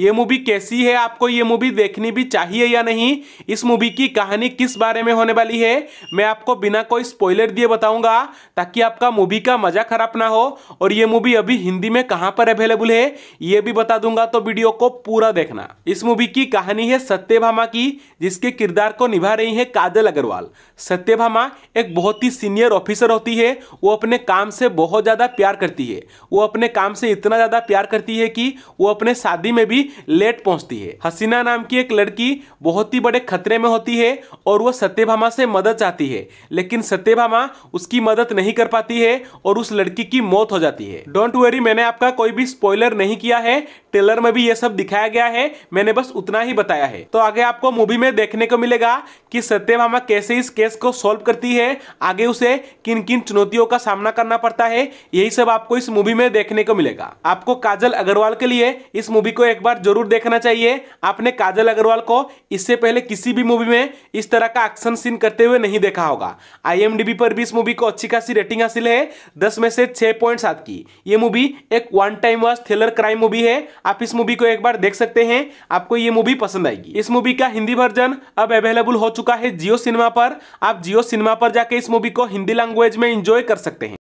ये मूवी कैसी है आपको ये मूवी देखनी भी चाहिए या नहीं इस मूवी की कहानी किस बारे में होने वाली है मैं आपको बिना कोई स्पॉइलर दिए बताऊंगा ताकि आपका मूवी का मजा खराब ना हो और ये मूवी अभी हिंदी में कहाँ पर अवेलेबल है ये भी बता दूंगा तो वीडियो को पूरा देखना इस मूवी की कहानी है सत्य की जिसके किरदार को निभा रही है काजल अग्रवाल सत्य एक बहुत ही सीनियर ऑफिसर होती है वो अपने काम से बहुत ज़्यादा प्यार करती है वो अपने काम से इतना ज़्यादा प्यार करती है कि वो अपने शादी में भी लेट पहुंचती है हसीना नाम की एक लड़की बहुत ही बड़े खतरे में होती है और वह सत्यभामा से मदद चाहती है लेकिन सत्यभामा उसकी मदद नहीं कर पाती है और उस लड़की की मौत हो जाती है डोंट वेरी मैंने आपका कोई भी स्पॉइलर नहीं किया है ट्रेलर में भी यह सब दिखाया गया है मैंने बस उतना ही बताया है तो आगे आपको मूवी में देखने को मिलेगा कि सत्यभामा कैसे इस केस को सॉल्व करती है आगे उसे किन किन चुनौतियों का सामना करना पड़ता है यही सब आपको इस मूवी में देखने को मिलेगा आपको काजल अग्रवाल के लिए इस मूवी को एक बार जरूर देखना चाहिए आपने काजल अग्रवाल को इससे पहले किसी भी मूवी में इस तरह का एक्शन सीन करते हुए नहीं देखा होगा आईएमडीबी पर भी इस मूवी को अच्छी खासी रेटिंग हासिल है दस में से छह पॉइंट सात की ये मूवी एक one time watch thriller crime movie है आप इस मूवी को एक बार देख सकते हैं आपको ये मूवी पसंद आएगी इस मूवी का हिंदी वर्जन अब अवेलेबल हो चुका है जियो सिनेमा पर आप जियो सिनेमा पर जाके इस मूवी को हिंदी लैंग्वेज में इंजॉय कर सकते हैं